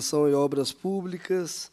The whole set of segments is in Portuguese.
Educação e Obras Públicas,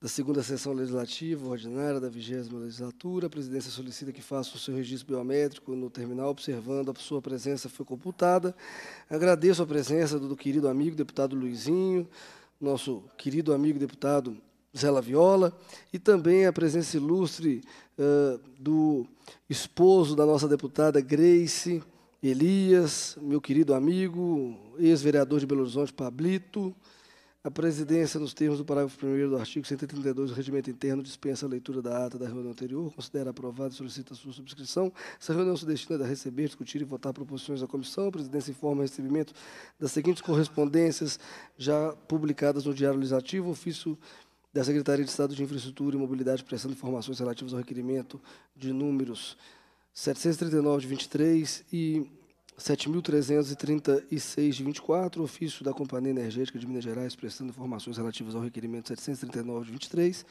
da segunda sessão legislativa ordinária da vigésima legislatura, a presidência solicita que faça o seu registro biométrico no terminal, observando a sua presença foi computada. Agradeço a presença do, querido amigo deputado Luizinho, nosso querido amigo deputado Zela Viola, e também a presença ilustre uh, do esposo da nossa deputada Grace Elias, meu querido amigo, ex-vereador de Belo Horizonte, Pablito, a presidência, nos termos do parágrafo 1 do artigo 132 do Regimento Interno, dispensa a leitura da ata da reunião anterior, considera aprovada e solicita sua subscrição. Essa reunião se destina a receber, discutir e votar proposições da comissão. A presidência informa o recebimento das seguintes correspondências já publicadas no Diário Legislativo, ofício da Secretaria de Estado de Infraestrutura e Mobilidade, prestando informações relativas ao requerimento de números 739 de 23 e 7.336-24, ofício da Companhia Energética de Minas Gerais, prestando informações relativas ao requerimento 739 de 23.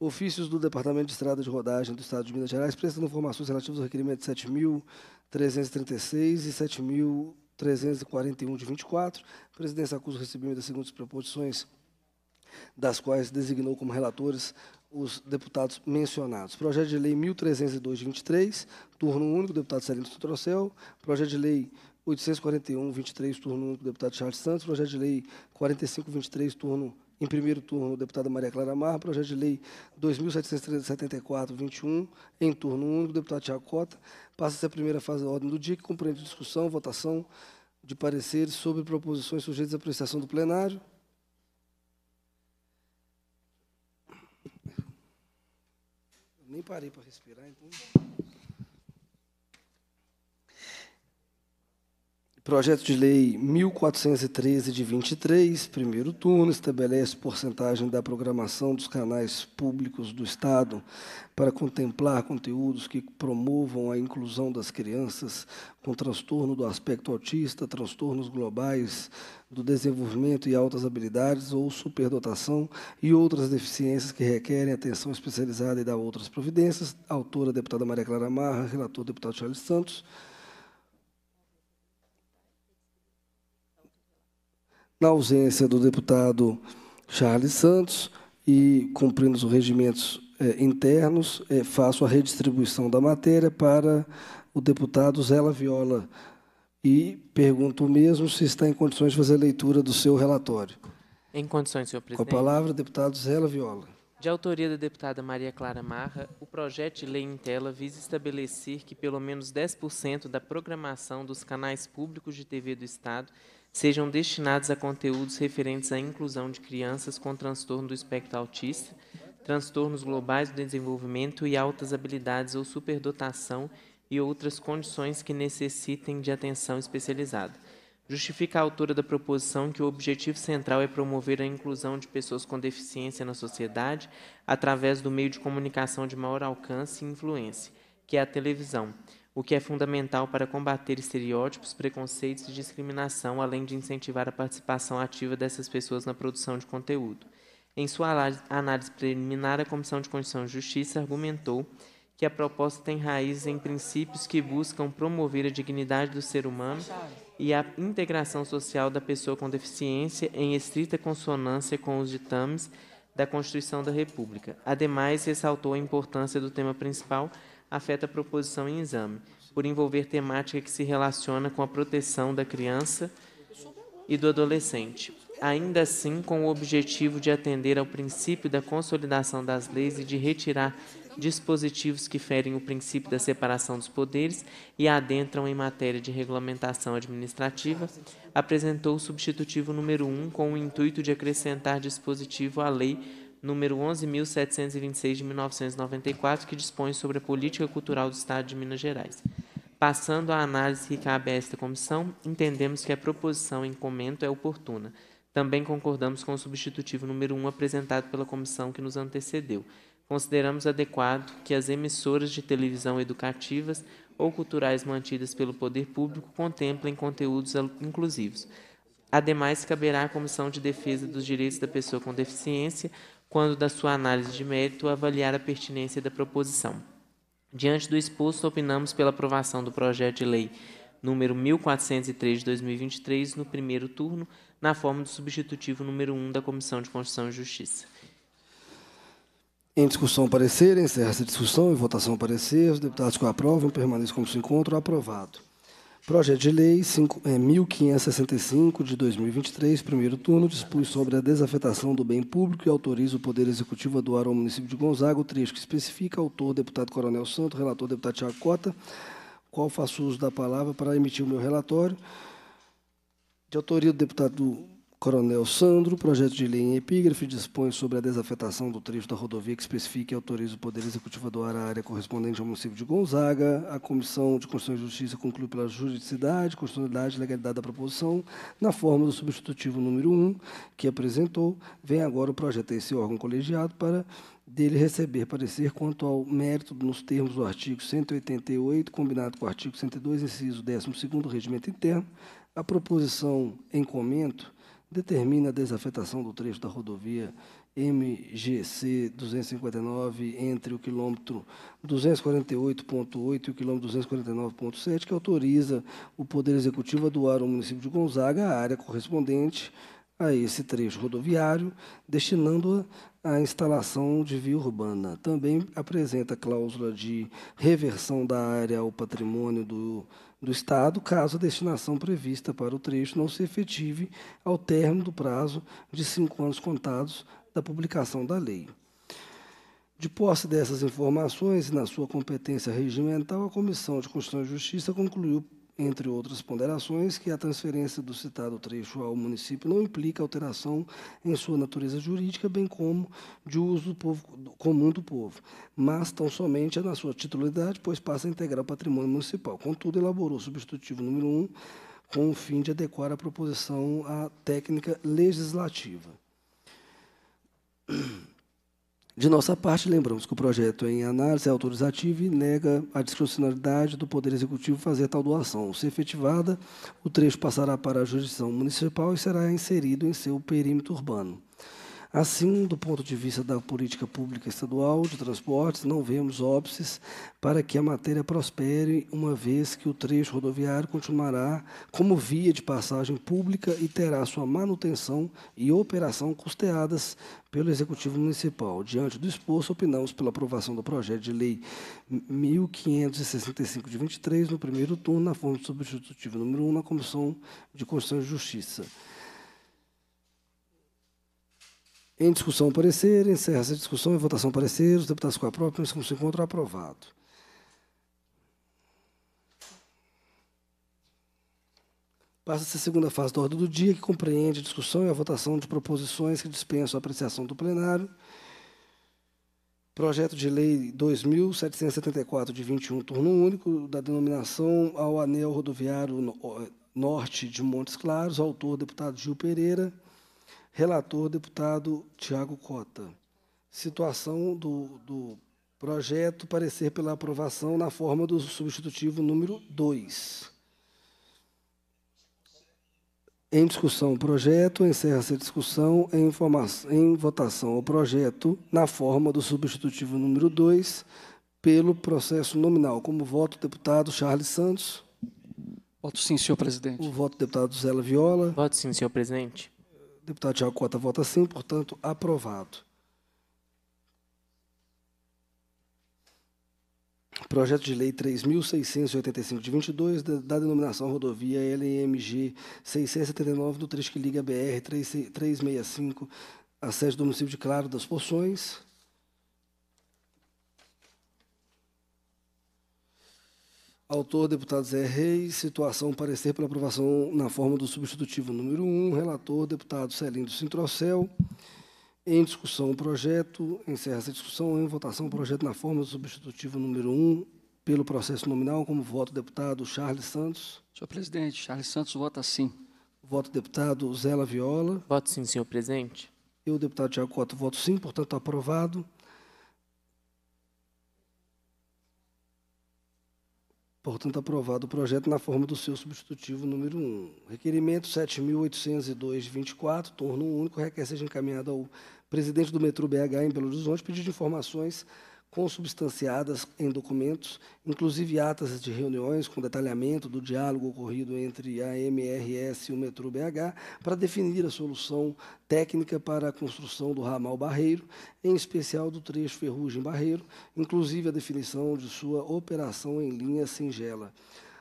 Ofícios do Departamento de Estrada de Rodagem do Estado de Minas Gerais, prestando informações relativas ao requerimento 7.336 e 7.341 de 24. presidência acusa o recebimento das seguintes proposições, das quais designou como relatores os deputados mencionados. Projeto de Lei 1302 23, turno único, deputado Celino Trocel. Projeto de Lei 841 23, turno único, deputado Charles Santos. Projeto de Lei 45 23, turno em primeiro turno, deputada Maria Clara Marra, projeto de lei 2774-21, em turno único, deputado Tiago Cota, passa-se a primeira fase da ordem do dia, que compreende discussão, votação de pareceres sobre proposições sujeitas à apreciação do plenário. nem parei para respirar, então. Projeto de Lei 1413 de 23, primeiro turno, estabelece porcentagem da programação dos canais públicos do Estado para contemplar conteúdos que promovam a inclusão das crianças com transtorno do aspecto autista, transtornos globais do desenvolvimento e altas habilidades ou superdotação e outras deficiências que requerem atenção especializada e da outras providências. Autora, deputada Maria Clara Marra, relator, deputado Charles Santos. na ausência do deputado Charles Santos e cumprindo os regimentos eh, internos, eh, faço a redistribuição da matéria para o deputado Zela Viola e pergunto mesmo se está em condições de fazer a leitura do seu relatório. Em condições, senhor presidente. Com a palavra, deputado Zela Viola. De autoria da deputada Maria Clara Marra, o projeto de lei em tela visa estabelecer que pelo menos 10% da programação dos canais públicos de TV do Estado sejam destinados a conteúdos referentes à inclusão de crianças com transtorno do espectro autista, transtornos globais do desenvolvimento e altas habilidades ou superdotação e outras condições que necessitem de atenção especializada. Justifica a autora da proposição que o objetivo central é promover a inclusão de pessoas com deficiência na sociedade através do meio de comunicação de maior alcance e influência, que é a televisão, o que é fundamental para combater estereótipos, preconceitos e discriminação, além de incentivar a participação ativa dessas pessoas na produção de conteúdo. Em sua análise preliminar, a Comissão de Constituição e Justiça argumentou que a proposta tem raízes em princípios que buscam promover a dignidade do ser humano e a integração social da pessoa com deficiência em estrita consonância com os ditames da Constituição da República. Ademais, ressaltou a importância do tema principal, afeta a proposição em exame, por envolver temática que se relaciona com a proteção da criança e do adolescente, ainda assim com o objetivo de atender ao princípio da consolidação das leis e de retirar dispositivos que ferem o princípio da separação dos poderes e adentram em matéria de regulamentação administrativa, apresentou o substitutivo número 1 com o intuito de acrescentar dispositivo à lei número 11.726 de 1994, que dispõe sobre a política cultural do Estado de Minas Gerais. Passando à análise que cabe a esta comissão, entendemos que a proposição em comento é oportuna. Também concordamos com o substitutivo número 1 apresentado pela comissão que nos antecedeu. Consideramos adequado que as emissoras de televisão educativas ou culturais mantidas pelo poder público contemplem conteúdos inclusivos. Ademais, caberá à Comissão de Defesa dos Direitos da Pessoa com Deficiência quando da sua análise de mérito avaliar a pertinência da proposição. Diante do exposto, opinamos pela aprovação do projeto de lei número 1403 de 2023 no primeiro turno, na forma do substitutivo número 1 da Comissão de Constituição e Justiça. Em discussão, parecer. Encerra-se a discussão. e votação, parecer. Os deputados que aprovam permanecem como se encontram. Aprovado. Projeto de Lei 1565 é, de 2023, primeiro turno, dispõe sobre a desafetação do bem público e autoriza o Poder Executivo a doar ao município de Gonzaga o trecho que especifica, autor, deputado Coronel Santo, relator, deputado Tiago Cota, qual faço uso da palavra para emitir o meu relatório, de autoria do deputado Coronel Sandro, projeto de lei em epígrafe dispõe sobre a desafetação do trecho da rodovia que especifica e autoriza o Poder Executivo a doar a área correspondente ao município de Gonzaga. A Comissão de Constituição e Justiça conclui pela juridicidade, constitucionalidade e legalidade da proposição na forma do substitutivo número 1 que apresentou. Vem agora o projeto a esse órgão colegiado para dele receber parecer quanto ao mérito nos termos do artigo 188, combinado com o artigo 102, inciso 12 do Regimento Interno. A proposição em comento determina a desafetação do trecho da rodovia MGC 259 entre o quilômetro 248.8 e o quilômetro 249.7, que autoriza o Poder Executivo a doar ao município de Gonzaga a área correspondente a esse trecho rodoviário, destinando-a à instalação de via urbana. Também apresenta cláusula de reversão da área ao patrimônio do, do Estado, caso a destinação prevista para o trecho não se efetive ao término do prazo de cinco anos contados da publicação da lei. De posse dessas informações e na sua competência regimental, a Comissão de Constituição e Justiça concluiu entre outras ponderações, que a transferência do citado trecho ao município não implica alteração em sua natureza jurídica, bem como de uso do povo, comum do povo, mas tão somente na sua titularidade, pois passa a integrar o patrimônio municipal. Contudo, elaborou o substitutivo número 1 um, com o fim de adequar a proposição à técnica legislativa. De nossa parte, lembramos que o projeto em análise é autorizativo e nega a discricionalidade do Poder Executivo fazer tal doação. Se efetivada, o trecho passará para a jurisdição municipal e será inserido em seu perímetro urbano. Assim, do ponto de vista da política pública estadual de transportes, não vemos óbices para que a matéria prospere, uma vez que o trecho rodoviário continuará como via de passagem pública e terá sua manutenção e operação custeadas pelo Executivo Municipal. Diante do exposto, opinamos pela aprovação do projeto de lei 1565 de 23, no primeiro turno, na forma de substitutivo número 1, na Comissão de Constituição e Justiça. Em discussão, parecer. Encerra-se a discussão. Em votação, parecer. Os deputados com a própria. Como se encontra, aprovado. Passa-se a segunda fase da ordem do dia, que compreende a discussão e a votação de proposições que dispensam a apreciação do plenário. Projeto de Lei 2.774, de 21, turno único, da denominação ao Anel Rodoviário eh, Norte de Montes Claros, autor, deputado Gil Pereira, Relator, deputado Tiago Cota. Situação do, do projeto, parecer pela aprovação na forma do substitutivo número 2. Em discussão o projeto, encerra-se a discussão em, em votação o projeto na forma do substitutivo número 2 pelo processo nominal. Como voto, deputado Charles Santos. Voto sim, senhor presidente. O voto, deputado Zé Viola. Voto sim, senhor presidente. Deputado Tiago Cota vota sim, portanto, aprovado. Projeto de Lei 3.685 de 22, da denominação rodovia LMG 679, do trecho que liga BR 365 à sede do município de Claro das Poções, Autor, deputado Zé Reis. Situação, parecer pela aprovação na forma do substitutivo número 1. Relator, deputado Celindo Sintrocel. Em discussão o projeto. Encerra-se a discussão. Em votação o projeto na forma do substitutivo número 1. Pelo processo nominal, como voto, deputado Charles Santos. Senhor presidente, Charles Santos vota sim. Voto, deputado Zé Viola. Voto sim, senhor presidente. Eu, deputado Tiago Cota, voto sim, portanto, aprovado. Portanto, aprovado o projeto na forma do seu substitutivo número 1. Requerimento 7.802-24, torno único, requer seja encaminhado ao presidente do metrô BH em Belo Horizonte, pedido de informações consubstanciadas em documentos, inclusive atas de reuniões com detalhamento do diálogo ocorrido entre a MRS e o metrô BH, para definir a solução técnica para a construção do ramal Barreiro, em especial do trecho Ferrugem Barreiro, inclusive a definição de sua operação em linha singela.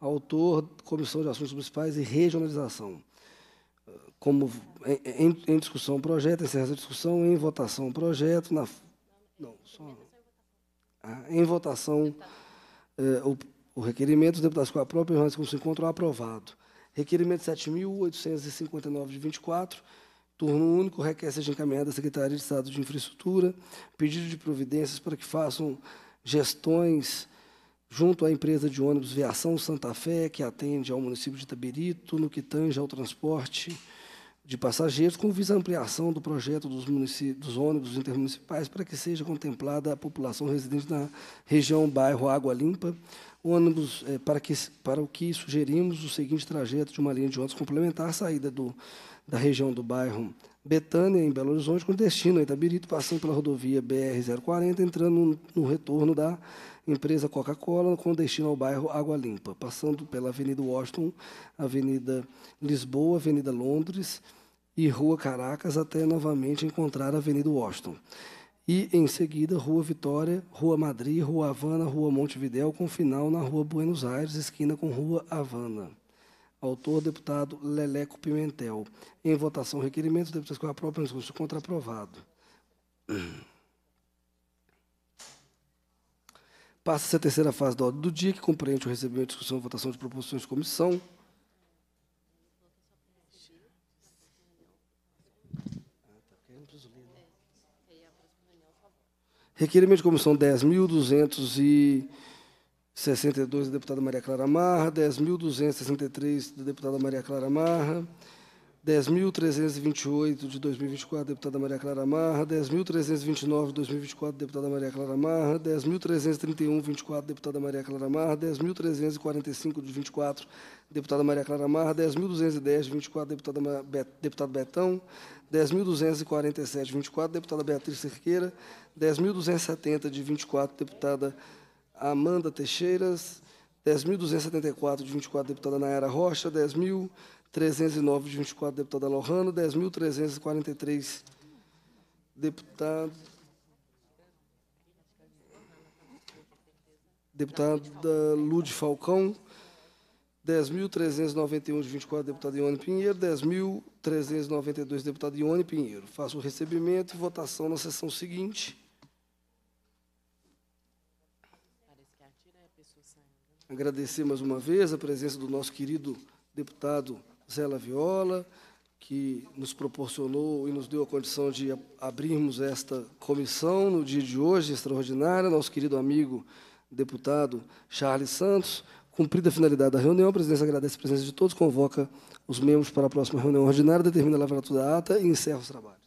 Autor, Comissão de Assuntos Municipais e Regionalização como em, em, discussão o projeto, encerra essa discussão, em votação o projeto, na... Não, só... Em votação, eh, o, o requerimento, dos deputados com a própria permanecem como se encontram aprovado. Requerimento 7.859 de 24, turno único, requer seja encaminhada à Secretaria de Estado de Infraestrutura, pedido de providências para que façam gestões junto à empresa de ônibus Viação Santa Fé, que atende ao município de Itabirito, no que tange ao transporte de passageiros, com visa à ampliação do projeto dos, dos ônibus intermunicipais para que seja contemplada a população residente na região bairro Água Limpa, ônibus é, para, que, para o que sugerimos o seguinte trajeto de uma linha de ônibus complementar, saída do, da região do bairro Betânia, em Belo Horizonte, com destino a Itabirito, passando pela rodovia BR-040, entrando no retorno da empresa Coca-Cola, com destino ao bairro Água Limpa, passando pela Avenida Washington, Avenida Lisboa, Avenida Londres e Rua Caracas, até novamente encontrar a Avenida Washington e, em seguida, Rua Vitória, Rua Madrid, Rua Havana, Rua Montevidéu, com final na Rua Buenos Aires, esquina com Rua Havana. Autor, deputado Leleco Pimentel. Em votação, requerimento, deputados que aprovem, discurso contra aprovado. Passa-se a terceira fase da ordem do dia, que compreende o recebimento, discussão e votação de proposições de comissão. Requerimento de comissão 10.262 da deputada Maria Clara Marra, 10.263 da deputada Maria Clara Marra, 10.328 de 2024, deputada Maria Clara Marra, 10.329 de 2024, deputada Maria Clara Marra, 10.331 24, deputada Maria Clara Marra, 10.345 de 24, deputada Maria Clara Marra, 10.210 de 24, deputada Bet, deputado Betão, 10.247 de 24, deputada Beatriz Cerqueira, 10.270 de 24, deputada Amanda Teixeiras, 10.274 de 24, deputada Nayara Rocha, 10.000 309 de 24, deputada Lohano, 10.343, deputado... Deputada Lude Falcão, 10.391 de 24, deputado Ione Pinheiro, 10.392, deputado Ione Pinheiro. Faço o recebimento e votação na sessão seguinte. Agradecer mais uma vez a presença do nosso querido deputado Zé Laviola, que nos proporcionou e nos deu a condição de abrirmos esta comissão no dia de hoje, extraordinária, nosso querido amigo deputado Charles Santos. Cumprida a finalidade da reunião, a presidência agradece a presença de todos, convoca os membros para a próxima reunião ordinária, determina a lavratura da ata e encerra os trabalhos.